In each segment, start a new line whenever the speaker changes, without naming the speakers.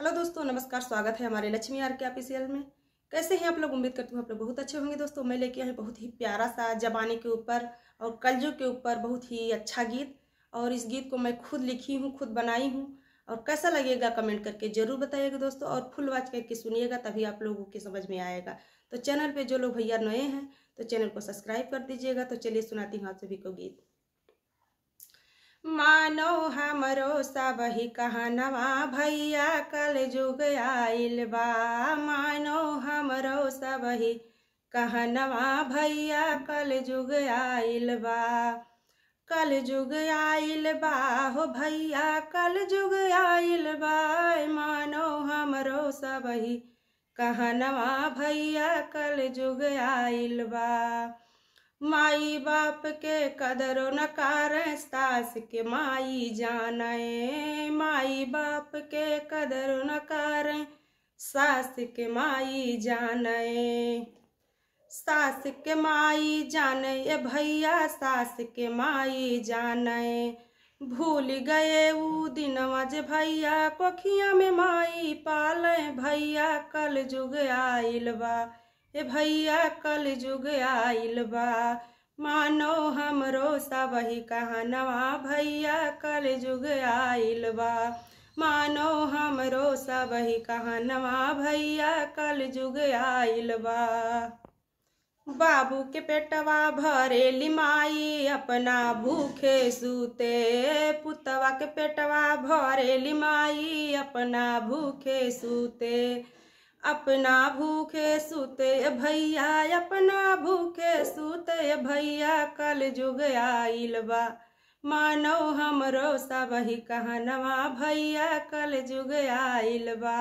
hello दोस्तों नमस्कार स्वागत है हमारे लक्ष्मी आर के ऑफिसियल में कैसे हैं आप लोग उम्मीद करती हूँ आप लोग बहुत अच्छे होंगे दोस्तों मैं लेके आई बहुत ही प्यारा सा जमाने के ऊपर और कलजू के ऊपर बहुत ही अच्छा गीत और इस गीत को मैं खुद लिखी हूँ खुद बनाई हूँ और कैसा लगेगा कमेंट करके जरूर बताइएगा दोस्तों और फुल वॉच करके सुनिएगा तभी आप लोगों के समझ में आएगा तो चैनल पे जो लोग भैया नए हैं तो चैनल को सब्सक्राइब कर दीजिएगा तो चलिए सुनाती हूँ आप सभी को गीत मानो हमरो ही कहनवा भैया कल जुग आइल बा मानो हमरो ही कहनवा भैया कल जुग आइल बा कल जुग आइल बा हो भैया कल जुग आइल बा मानो हमरो ही कहनवा भैया कल जुग आइल बा माई बाप के कदर न सास के माई जाने माई बाप के कदर न सास के माई जाने सास के माई जाने ये भैया सास के माई जाने भूल गए ऊ दिन आज भैया कोखिया में माई पाल भैया कल जुग आइल बा हे भैया कल जुग आइल बा मानो हमरो सबही कहानवा भैया कल जुग आइल बा मानो हमरो सबही कहानवा भैया कल जुग आइल बा बाबू के पेटवा भरेली माई अपना भूखे सूते पुतवा के पेटवा भरेली माई अपना भूखे सूते अपना भूखे सुते भैया अपना भूखे सुते भैया कल जुग आइल बा मानो हमरो सब ही कहनवा भैया कल जुग आइल बा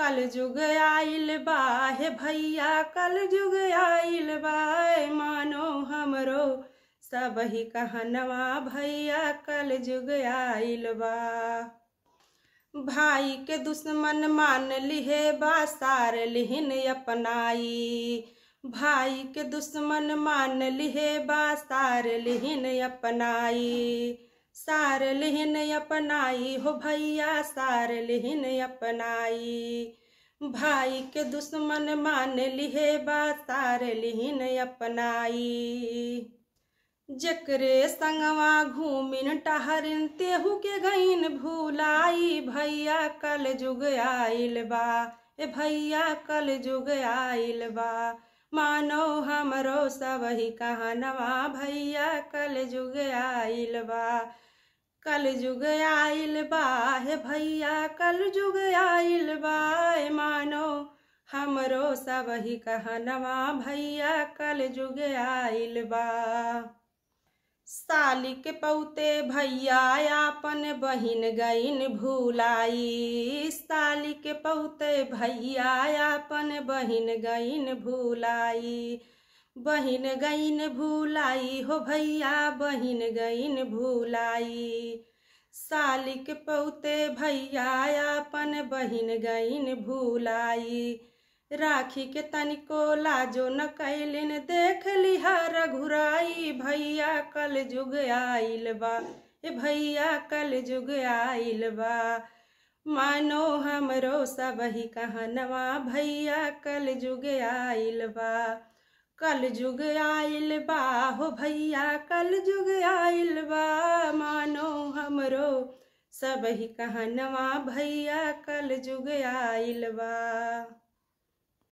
कल जुग आइल बा हे भैया कल जुग आइल बा मानो हमरो सब ही कहनवा भैया कल जुग आइल बा भाई के दुश्मन मान लिहे बासार लिहिन अपनाई भाई के दुश्मन मान लिहे बासार लिहिन अपनाई सार लिहिन अपनाई हो भैया सार लिहिन अपनाई भाई के दुश्मन मान लिहे बासार लिहिन अपनाई जकरे संगवा घूमिन टहरिन तेहू के गईन भूलाई भैया कल जुग आइल बा ए भैया कल जुग आइल बा मानो हमरो ही कहनवा भैया कल जुग आइल बा कल जुग आइल बा हे भैया कल जुग आइल बा मानो हमरो ही कहनवा भैया कल जुग आइल बा सालिक पौते भैया आपन बहन गईन भूलाई सालिक पौते भैया आपन बहन गईन भूलाई बहन गईन भूलाई हो भैया बहन गईन भूलाई सालिक पौते भैया आपन बहन गईन भूलाई राखी के तनिको लाजो न कैलिन देख लिहा रघुराई भैया कल जुग आइल बा भैया कल जुग आइल बा मानो हमरो ही कहनवा भैया कल जुग आइल बा कल जुग आइल बा हो भैया कल जुग आइल बा मानो हमरो ही कहनवा भैया कल जुग आइल बा